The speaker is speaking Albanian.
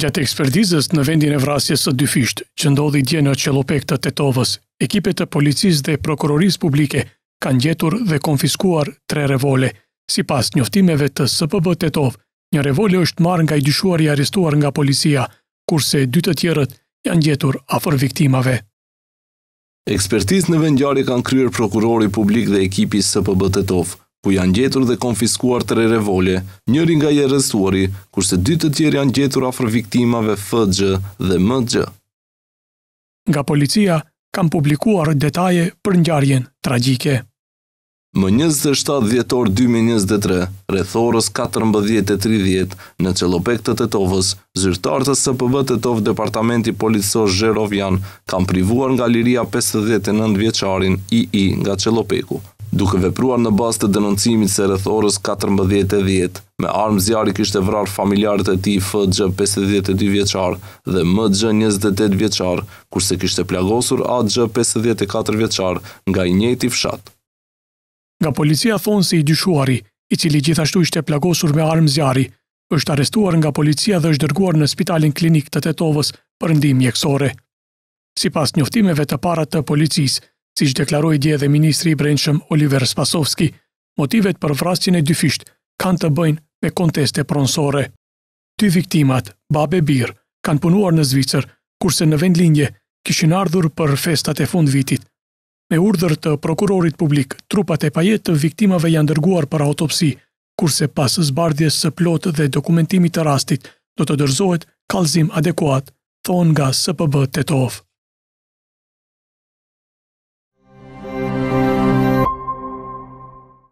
Gjatë ekspertizës në vendin e vrasjes së fisht, që ndodhi dje në qelopek të tetovës, ekipet të policis dhe prokuroris publike kanë gjetur dhe konfiskuar tre revole. Si pas njoftimeve të SPB tetov, një revole është marrë nga i dyshuar i arrestuar nga policia, kurse dy të tjerët janë gjetur afer viktimave. Ekspertizë në vendjarë kanë kryer prokurori publik dhe ekipi SPB Tetov ku po janë gjetur dhe konfiskuar tre revolje, njëri nga i arrestuari, kurse dy të tjerë janë gjetur afër viktimave FG dhe MG. Nga policia kanë publikuar detaje për ngjarjen tragjike. Më 27 dhjetor 2023, rreth orës 14:30 në Qelopek të Tetovës, zyrtarët të SPV të Tetov Departamenti i Policisë kam kanë privuar nga liria 59 vjeçarin II nga çellopeku duke vepruar në bazë të denoncimit se rreth orës 14:10, me armë zjarri kishte vrarë familjarët e tij FJ 52 vjeçar dhe MJ 28 vjeçar, kurse kishte plagosur AJ 54 vjeçar nga i njëjti fshat. Nga policia thonë se i dyshuari, i cili gjithashtu ishte plagosur me armë zjarri, është arrestuar nga policia dhe është dërguar në spitalin klinik të Tetovës për ndihmë mjekësore. Sipas njoftimeve të para të policisë, si që deklaroj dje dhe Ministri i Brenqëm Oliver Spasovski, motivet për vrasjën e dyfisht kanë të bëjnë me konteste pronsore. Ty viktimat, babe bir, kanë punuar në Zvicër, kurse në vendlinje kishin ardhur për festat e fund vitit. Me urdhër të prokurorit publik, trupat e pajet të viktimave janë dërguar për autopsi, kurse pas zbardhjes së plotë dhe dokumentimit të rastit, do të dërzohet kalzim adekuat, thonë nga SPB Tetov.